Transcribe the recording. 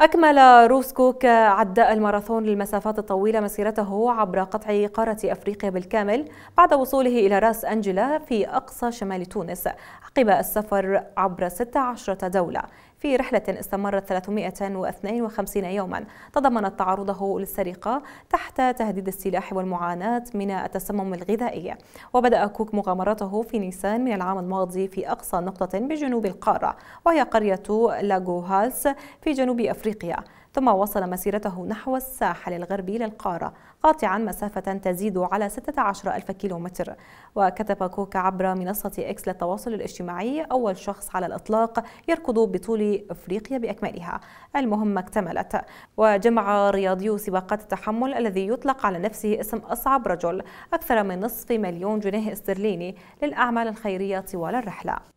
أكمل روسكوك عداء الماراثون للمسافات الطويلة مسيرته عبر قطع قارة أفريقيا بالكامل بعد وصوله إلى راس أنجلا في أقصى شمال تونس عقب السفر عبر 16 دولة في رحلة استمرت 352 يوما تضمنت تعرضه للسرقة تحت تهديد السلاح والمعاناة من التسمم الغذائي وبدأ كوك مغامرته في نيسان من العام الماضي في أقصى نقطة بجنوب القارة وهي قرية لاغوهالس في جنوب أفريقيا أفريقيا ثم وصل مسيرته نحو الساحل الغربي للقارة قاطعا مسافة تزيد على 16 ألف كيلومتر وكتب كوكا عبر منصة إكس للتواصل الاجتماعي أول شخص على الإطلاق يركض بطول أفريقيا بأكملها المهمة اكتملت وجمع رياضيو سباقات التحمل الذي يطلق على نفسه اسم أصعب رجل أكثر من نصف مليون جنيه استرليني للأعمال الخيرية طوال الرحلة